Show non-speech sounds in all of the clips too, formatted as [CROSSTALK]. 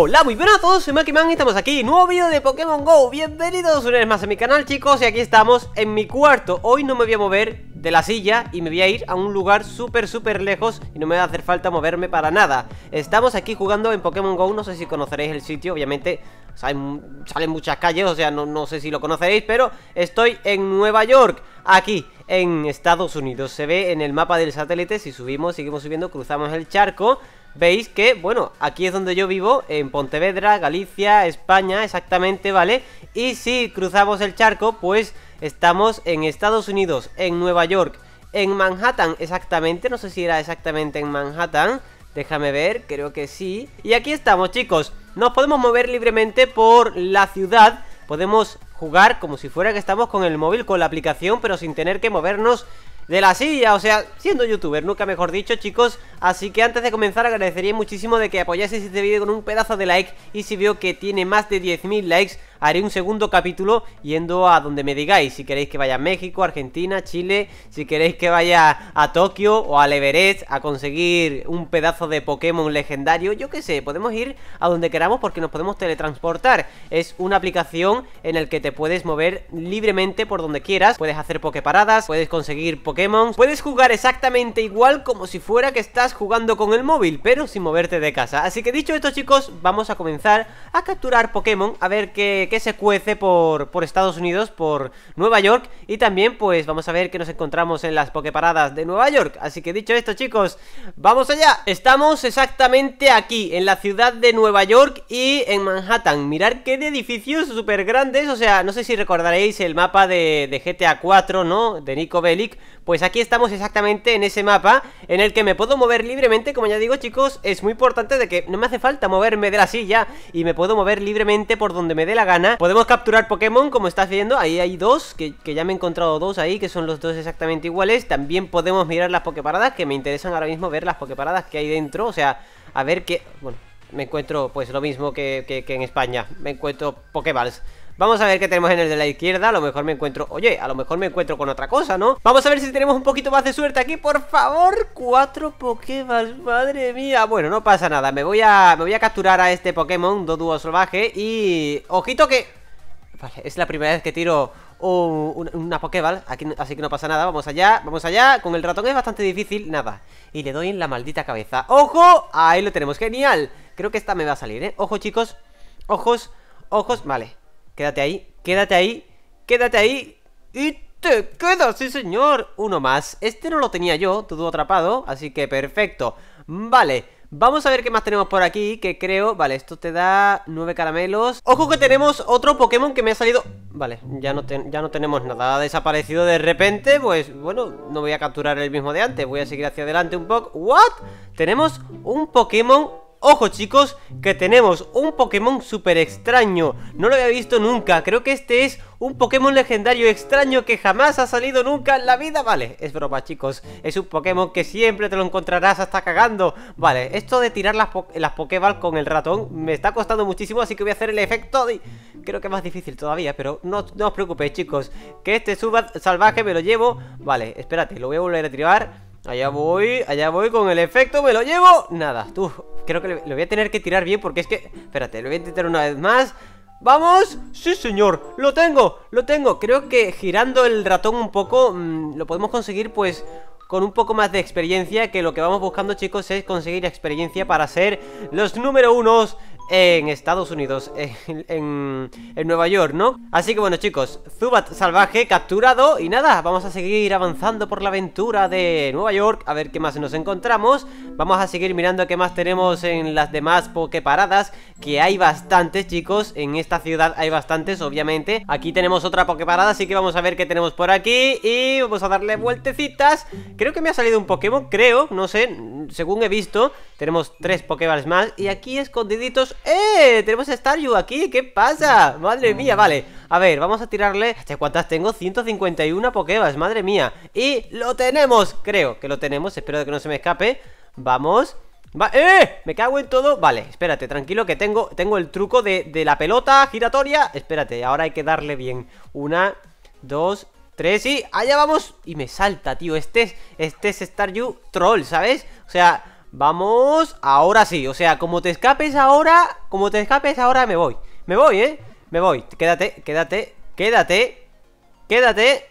Hola, muy buenas a todos, soy Makiman y estamos aquí, nuevo vídeo de Pokémon GO Bienvenidos una vez más a mi canal chicos y aquí estamos en mi cuarto Hoy no me voy a mover de la silla y me voy a ir a un lugar súper súper lejos Y no me va a hacer falta moverme para nada Estamos aquí jugando en Pokémon GO, no sé si conoceréis el sitio, obviamente salen, muchas calles O sea, no, no sé si lo conoceréis, pero estoy en Nueva York aquí en Estados Unidos. Se ve en el mapa del satélite, si subimos, seguimos subiendo, cruzamos el charco. Veis que, bueno, aquí es donde yo vivo, en Pontevedra, Galicia, España, exactamente, ¿vale? Y si cruzamos el charco, pues estamos en Estados Unidos, en Nueva York, en Manhattan, exactamente, no sé si era exactamente en Manhattan, déjame ver, creo que sí. Y aquí estamos, chicos, nos podemos mover libremente por la ciudad, podemos jugar como si fuera que estamos con el móvil, con la aplicación, pero sin tener que movernos de la silla, o sea, siendo youtuber, nunca mejor dicho, chicos. Así que antes de comenzar agradecería muchísimo de que apoyase este vídeo con un pedazo de like y si veo que tiene más de 10.000 likes, haré un segundo capítulo yendo a donde me digáis. Si queréis que vaya a México, Argentina, Chile, si queréis que vaya a Tokio o a Everest a conseguir un pedazo de Pokémon legendario, yo qué sé, podemos ir a donde queramos porque nos podemos teletransportar. Es una aplicación en la que te puedes mover libremente por donde quieras. Puedes hacer pokeparadas, puedes conseguir Pokémon, puedes jugar exactamente igual como si fuera que estás jugando con el móvil, pero sin moverte de casa. Así que dicho esto chicos, vamos a comenzar a capturar Pokémon, a ver qué que, se cuece por, por, Estados Unidos, por Nueva York. Y también, pues, vamos a ver que nos encontramos en las Pokeparadas de Nueva York. Así que dicho esto, chicos, vamos allá. Estamos exactamente aquí, en la ciudad de Nueva York y en Manhattan. mirad qué edificios súper grandes. O sea, no sé si recordaréis el mapa de, de GTA 4, ¿no? De Nico Bellic. Pues aquí estamos exactamente en ese mapa en el que me puedo mover libremente. Como ya digo, chicos, es muy importante de que no me hace falta moverme de la silla y me puedo mover libremente por donde me dé la gana Podemos capturar Pokémon como estás viendo Ahí hay dos, que, ya me he encontrado dos ahí Que son los dos exactamente iguales También podemos mirar las Poképaradas Que me interesan ahora mismo ver las Poképaradas que hay dentro O sea, a ver qué... Bueno, me encuentro pues lo mismo que, que en España Me encuentro Pokéballs Vamos a ver qué tenemos en el de la izquierda A lo mejor me encuentro, oye, a lo mejor me encuentro con otra cosa, ¿no? Vamos a ver si tenemos un poquito más de suerte aquí, por favor Cuatro Pokéballs, madre mía Bueno, no pasa nada, me voy a, me voy a capturar a este Pokémon, Doduo Salvaje Y, ojito que... Vale, es la primera vez que tiro una Pokéball, aquí, así que no pasa nada Vamos allá, vamos allá, con el ratón es bastante difícil Nada, y le doy en la maldita cabeza ¡Ojo! Ahí lo tenemos, genial Creo que esta me va a salir, ¿eh? Ojo chicos, ojos, ojos, vale Quédate ahí, quédate ahí, quédate ahí y te quedas, sí señor. Uno más. Este no lo tenía yo, todo atrapado, así que perfecto. Vale, Vamos a ver qué más tenemos por aquí, que creo... Vale, esto te da nueve caramelos. ¡Ojo que tenemos otro Pokémon que me ha salido! Vale, ya no, ya no tenemos nada. Ha desaparecido de repente, pues bueno, no voy a capturar el mismo de antes. Voy a seguir hacia adelante un poco. ¿What? Tenemos un Pokémon Ojo chicos, que tenemos un Pokémon super extraño, no lo había visto nunca, creo que este es un Pokémon legendario extraño que jamás ha salido nunca en la vida, vale, es broma chicos, es un Pokémon que siempre te lo encontrarás hasta cagando, vale, esto de tirar las, las con el ratón me está costando muchísimo, así que voy a hacer el efecto de... creo que es más difícil todavía, pero no, os preocupéis chicos, que este suba salvaje me lo llevo, vale, espérate, lo voy a volver a tirar... Allá voy, allá voy con el efecto, me lo llevo Nada, tú, creo que lo voy a tener que tirar bien porque es que... Espérate, lo voy a intentar una vez más ¡Vamos! ¡Sí, señor! ¡Lo tengo! ¡Lo tengo! Creo que girando el ratón un poco mm, lo podemos conseguir pues con un poco más de experiencia que lo que vamos buscando chicos es conseguir experiencia para ser los número unos en Estados Unidos, en, Nueva York, ¿no? Así que bueno chicos, Zubat salvaje capturado y nada, vamos a seguir avanzando por la aventura de Nueva York, a ver qué más nos encontramos. Vamos a seguir mirando qué más tenemos en las demás Poképaradas, que hay bastantes chicos, en esta ciudad hay bastantes obviamente. Aquí tenemos otra Poképarada, así que vamos a ver qué tenemos por aquí y vamos a darle vueltecitas. Creo que me ha salido un Pokémon, creo, no sé, según he visto, tenemos tres Pokéballs más y aquí escondiditos ¡Eh! Tenemos a Staryu aquí, ¿qué pasa? Madre mía, vale A ver, vamos a tirarle, ¿cuántas tengo? 151 Pokébas, madre mía Y lo tenemos, creo que lo tenemos Espero que no se me escape Vamos ¡Eh! Me cago en todo Vale, espérate, tranquilo que tengo, tengo el truco de, la pelota giratoria Espérate, ahora hay que darle bien Una, dos, tres y allá vamos Y me salta, tío Este es, este es Staryu troll, ¿sabes? O sea... Vamos, ahora sí, o sea, como te escapes ahora Como te escapes ahora me voy Me voy, eh, me voy, quédate, quédate Quédate, quédate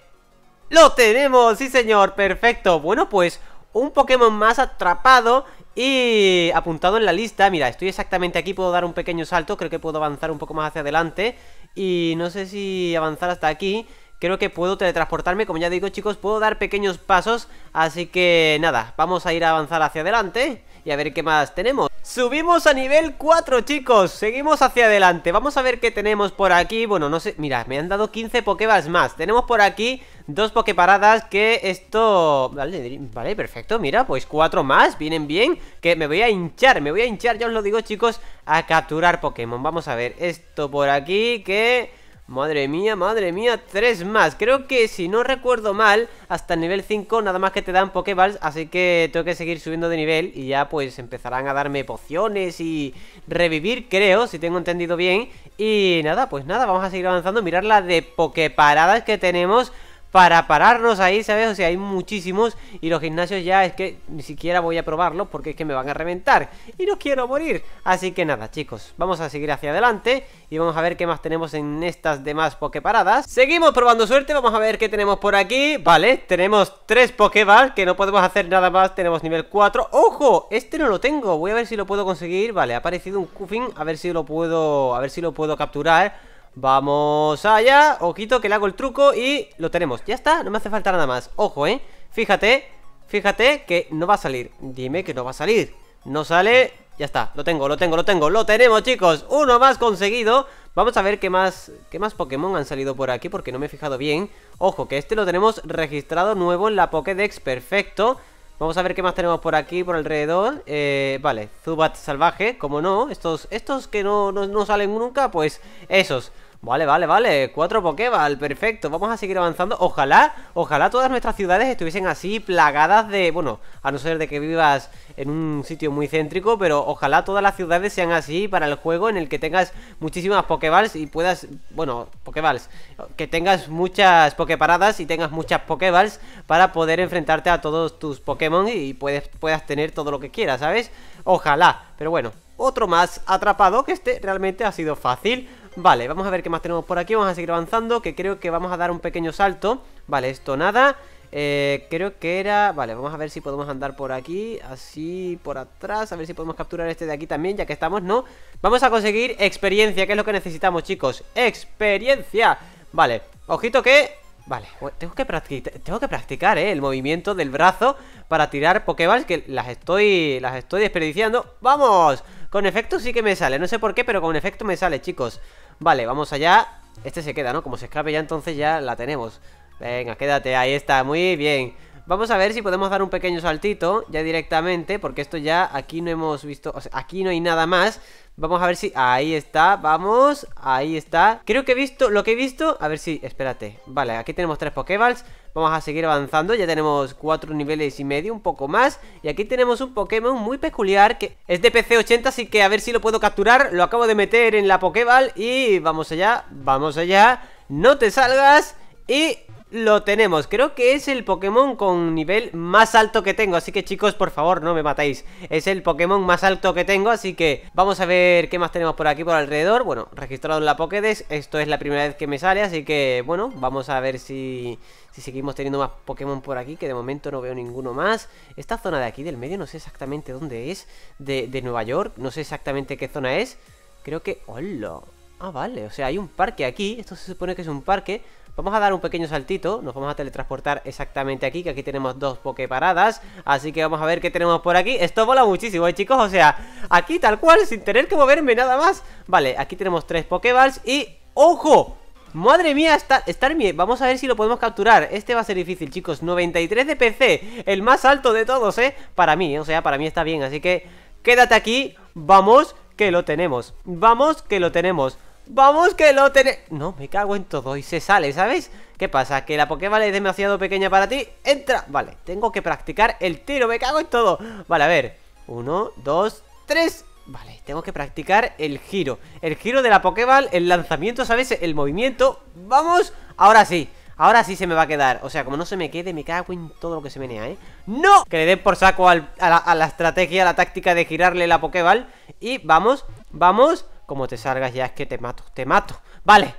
¡Lo tenemos! ¡Sí señor! ¡Perfecto! Bueno pues, un Pokémon más atrapado y apuntado en la lista, mira, estoy exactamente aquí, puedo dar un pequeño salto, creo que puedo avanzar un poco más hacia adelante Y no sé si avanzar hasta aquí creo que puedo teletransportarme, como ya digo chicos, puedo dar pequeños pasos, así que nada, vamos a ir a avanzar hacia adelante y a ver qué más tenemos. Subimos a nivel 4 chicos, seguimos hacia adelante, vamos a ver qué tenemos por aquí, bueno no sé, mira, me han dado 15 pokeballs más, tenemos por aquí dos pokeparadas que esto... Vale, vale, perfecto, mira, pues cuatro más, vienen bien, que me voy a hinchar, me voy a hinchar, ya os lo digo chicos, a capturar Pokémon, vamos a ver, esto por aquí que... Madre mía, madre mía, tres más Creo que si no recuerdo mal Hasta el nivel 5 nada más que te dan Pokeballs Así que tengo que seguir subiendo de nivel Y ya pues empezarán a darme pociones Y revivir creo Si tengo entendido bien Y nada, pues nada, vamos a seguir avanzando Mirar la de Poképaradas que tenemos para pararnos ahí, ¿sabes? O sea, hay muchísimos y los gimnasios ya es que ni siquiera voy a probarlos porque es que me van a reventar y no quiero morir. Así que nada, chicos, vamos a seguir hacia adelante y vamos a ver qué más tenemos en estas demás pokeparadas. Seguimos probando suerte, vamos a ver qué tenemos por aquí. Vale, tenemos tres pokeballs que no podemos hacer nada más, tenemos nivel 4. ¡Ojo! Este no lo tengo, voy a ver si lo puedo conseguir. Vale, ha aparecido un Cufin. a ver si lo puedo, a ver si lo puedo capturar. Vamos allá, ojito que le hago el truco y lo tenemos Ya está, no me hace falta nada más Ojo, eh, fíjate, fíjate que no va a salir Dime que no va a salir No sale, ya está, lo tengo, lo tengo, lo tengo Lo tenemos chicos, uno más conseguido Vamos a ver qué más, qué más Pokémon han salido por aquí porque no me he fijado bien Ojo, que este lo tenemos registrado nuevo en la Pokédex, perfecto Vamos a ver qué más tenemos por aquí, por alrededor eh, Vale, Zubat salvaje, como no Estos, estos que no, no, no salen nunca, pues esos Vale, vale, vale, cuatro Pokéball, perfecto Vamos a seguir avanzando, ojalá, ojalá todas nuestras ciudades estuviesen así plagadas de... Bueno, a no ser de que vivas en un sitio muy céntrico Pero ojalá todas las ciudades sean así para el juego En el que tengas muchísimas Pokéballs y puedas... Bueno, Pokéballs Que tengas muchas Poképaradas y tengas muchas Pokéballs Para poder enfrentarte a todos tus Pokémon y puedes, puedas tener todo lo que quieras, ¿sabes? Ojalá, pero bueno, otro más atrapado que este realmente ha sido fácil Vale, vamos a ver qué más tenemos por aquí Vamos a seguir avanzando, que creo que vamos a dar un pequeño salto Vale, esto nada eh, creo que era... Vale, vamos a ver si podemos andar por aquí Así, por atrás A ver si podemos capturar este de aquí también, ya que estamos, ¿no? Vamos a conseguir experiencia, que es lo que necesitamos, chicos ¡Experiencia! Vale, ojito que... Vale, tengo que, practicar, tengo que practicar, ¿eh? El movimiento del brazo para tirar Pokéballs Que las estoy, las estoy desperdiciando ¡Vamos! Con efecto sí que me sale, no sé por qué, pero con efecto me sale, chicos Vale, vamos allá Este se queda, ¿no? Como se escape ya entonces ya la tenemos Venga, quédate, ahí está, muy bien Vamos a ver si podemos dar un pequeño saltito ya directamente, porque esto ya aquí no hemos visto, o sea, aquí no hay nada más. Vamos a ver si, ahí está, vamos, ahí está Creo que he visto, lo que he visto, a ver si, espérate Vale, aquí tenemos tres Pokéballs Vamos a seguir avanzando, ya tenemos cuatro niveles y medio, un poco más Y aquí tenemos un Pokémon muy peculiar que es de PC80 Así que a ver si lo puedo capturar, lo acabo de meter en la Pokéball Y vamos allá, vamos allá, no te salgas Y lo tenemos. Creo que es el Pokémon con nivel más alto que tengo. Así que chicos, por favor, no me matáis. Es el Pokémon más alto que tengo. Así que vamos a ver qué más tenemos por aquí, por alrededor. Bueno, registrado en la Pokédex. Esto es la primera vez que me sale. Así que, bueno, vamos a ver si, si seguimos teniendo más Pokémon por aquí. Que de momento no veo ninguno más. Esta zona de aquí del medio no sé exactamente dónde es. De, de Nueva York. No sé exactamente qué zona es. Creo que... ¡Hola! Ah, vale, o sea, hay un parque aquí Esto se supone que es un parque Vamos a dar un pequeño saltito, nos vamos a teletransportar exactamente aquí, que aquí tenemos dos Poképaradas, Así que vamos a ver qué tenemos por aquí Esto mola muchísimo, ¿eh, chicos? O sea, aquí tal cual, sin tener que moverme nada más Vale, aquí tenemos tres Pokéballs y... ¡Ojo! Madre mía, está, está vamos a ver si lo podemos capturar Este va a ser difícil, chicos 93 de PC, el más alto de todos, ¿eh? Para mí, ¿eh? o sea, para mí está bien Así que quédate aquí, vamos, que lo tenemos Vamos, que lo tenemos Vamos que lo tenemos No, me cago en todo y se sale, ¿sabes? ¿Qué pasa? ¿Que la Pokéball es demasiado pequeña para ti? ¡Entra! Vale, tengo que practicar el tiro, me cago en todo Vale, a ver Uno, dos, tres Vale, tengo que practicar el giro El giro de la Pokéball, el lanzamiento, ¿sabes? El movimiento ¡Vamos! Ahora sí Ahora sí se me va a quedar O sea, como no se me quede, me cago en todo lo que se menea, ¿eh? ¡No! Que le den por saco a, la, a la estrategia, a la táctica de girarle la Pokéball Y vamos, vamos como te salgas ya es que te mato, te mato. Vale,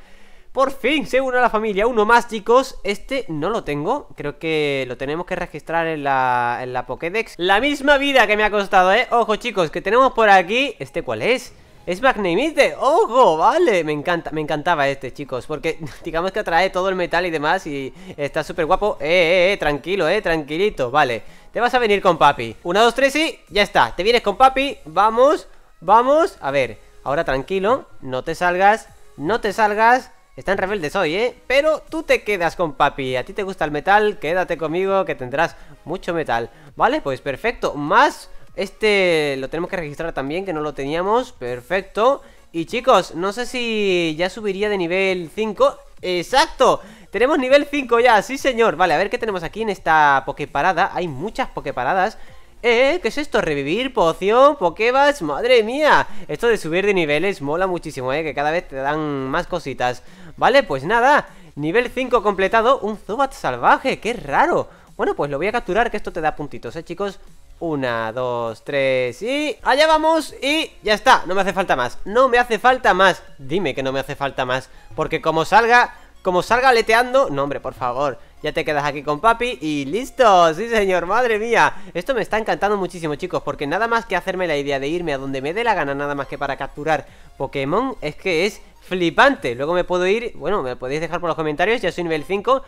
por fin se une a la familia, uno más chicos Este no lo tengo, creo que lo tenemos que registrar en la, en la Pokédex La misma vida que me ha costado, eh Ojo chicos, que tenemos por aquí ¿Este cuál es? Es Magnemite, ojo, vale, me encanta, me encantaba este, chicos Porque [LAUGHS] digamos que atrae todo el metal y demás y está súper guapo eh, eh, eh, tranquilo, eh, tranquilito, vale Te vas a venir con papi, Una, dos, tres y ya está Te vienes con papi, vamos, vamos, a ver Ahora tranquilo, no te salgas, no te salgas. Están rebeldes hoy, ¿eh? Pero tú te quedas con papi. A ti te gusta el metal, quédate conmigo que tendrás mucho metal. Vale, pues perfecto. Más este lo tenemos que registrar también, que no lo teníamos. Perfecto. Y chicos, no sé si ya subiría de nivel 5. ¡Exacto! Tenemos nivel 5 ya, sí señor Vale, a ver qué tenemos aquí en esta parada. Hay muchas paradas. Eh, ¿Eh? ¿Qué es esto? ¿Revivir? ¿Poción? ¿Pokebas? ¡Madre mía! Esto de subir de niveles mola muchísimo, ¿eh? Que cada vez te dan más cositas Vale, pues nada Nivel 5 completado, un Zubat salvaje ¡Qué raro! Bueno, pues lo voy a capturar que esto te da puntitos, ¿eh, chicos? Una, dos, tres y... ¡Allá vamos! Y ya está, no me hace falta más No me hace falta más Dime que no me hace falta más Porque como salga... Como salga aleteando... No, hombre, por favor ya te quedas aquí con papi y listo, sí señor, madre mía Esto me está encantando muchísimo chicos Porque nada más que hacerme la idea de irme a donde me dé la gana Nada más que para capturar Pokémon Es que es flipante Luego me puedo ir, bueno, me podéis dejar por los comentarios Ya soy nivel 5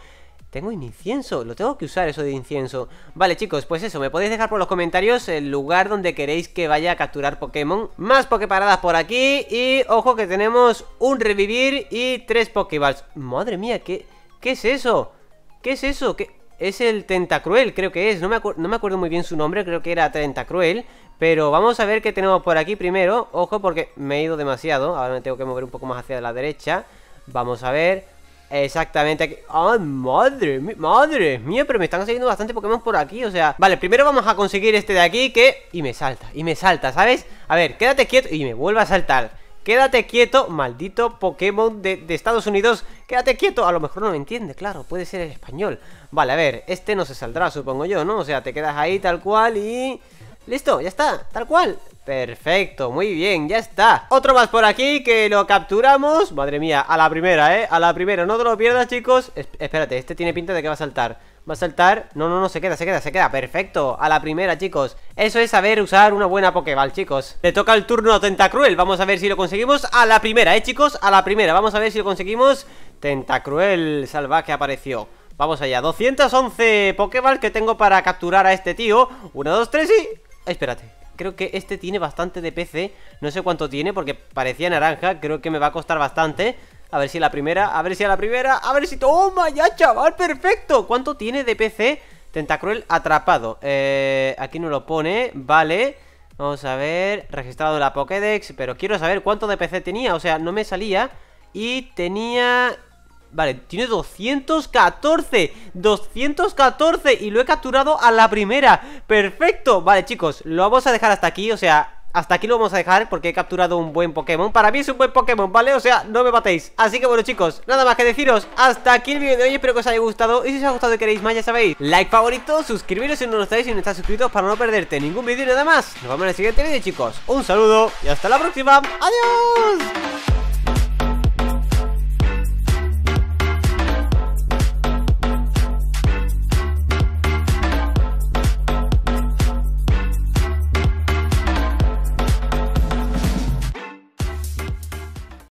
tengo incienso, lo tengo que usar eso de incienso Vale chicos, pues eso, me podéis dejar por los comentarios El lugar donde queréis que vaya a capturar Pokémon Más Poképaradas por aquí Y ojo que tenemos un revivir y tres Pokéballs Madre mía, ¿qué, qué es eso? ¿Qué es eso? ¿Qué? Es el Tentacruel, creo que es. No me, acuerdo muy bien su nombre, creo que era Tentacruel. Pero vamos a ver qué tenemos por aquí primero. Ojo, porque me he ido demasiado. Ahora me tengo que mover un poco más hacia la derecha. Vamos a ver. Exactamente aquí. ¡Ah, madre! ¡Madre mía! Pero me están saliendo bastante Pokémon por aquí, o sea... Vale, primero vamos a conseguir este de aquí que... Y me salta, y me salta, ¿sabes? A ver, quédate quieto y me vuelva a saltar. Quédate quieto, maldito Pokémon de, Estados Unidos. Quédate quieto. A lo mejor no me entiende, claro. Puede ser el español. Vale, a ver. Este no se saldrá, supongo yo, ¿no? O sea, te quedas ahí tal cual y... Listo, ya está. Tal cual. Perfecto, muy bien, ya está Otro más por aquí que lo capturamos Madre mía, a la primera, eh, a la primera No te lo pierdas, chicos Espérate, este tiene pinta de que va a saltar Va a saltar. No, no, no, se queda, se queda, se queda. Perfecto. A la primera, chicos. Eso es saber usar una buena Pokéball, chicos. Le toca el turno a Tentacruel. Vamos a ver si lo conseguimos. A la primera, ¿eh, chicos? A la primera. Vamos a ver si lo conseguimos. Tentacruel salvaje apareció. Vamos allá. 211 Pokéball que tengo para capturar a este tío. 1, 2, 3 y... Espérate. Creo que este tiene bastante de PC. No sé cuánto tiene porque parecía naranja. Creo que me va a costar bastante. A ver si la primera, a ver si a la primera, a ver si... ¡Toma ya, chaval! ¡Perfecto! ¿Cuánto tiene de PC? Tentacruel atrapado. Eh, aquí no lo pone, vale. Vamos a ver, registrado la Pokédex, pero quiero saber cuánto de PC tenía, o sea, no me salía. Y tenía... Vale, tiene 214 214 y lo he capturado a la primera Perfecto, vale chicos, lo vamos a dejar hasta aquí O sea, hasta aquí lo vamos a dejar porque he capturado un buen Pokémon Para mí es un buen Pokémon, ¿vale? O sea, no me matéis Así que bueno chicos, nada más que deciros Hasta aquí el vídeo de hoy, espero que os haya gustado Y si os ha gustado y queréis más, ya sabéis Like favorito, suscribiros si no lo estáis y no estáis suscritos Para no perderte ningún vídeo y nada más Nos vemos en el siguiente vídeo chicos Un saludo y hasta la próxima Adiós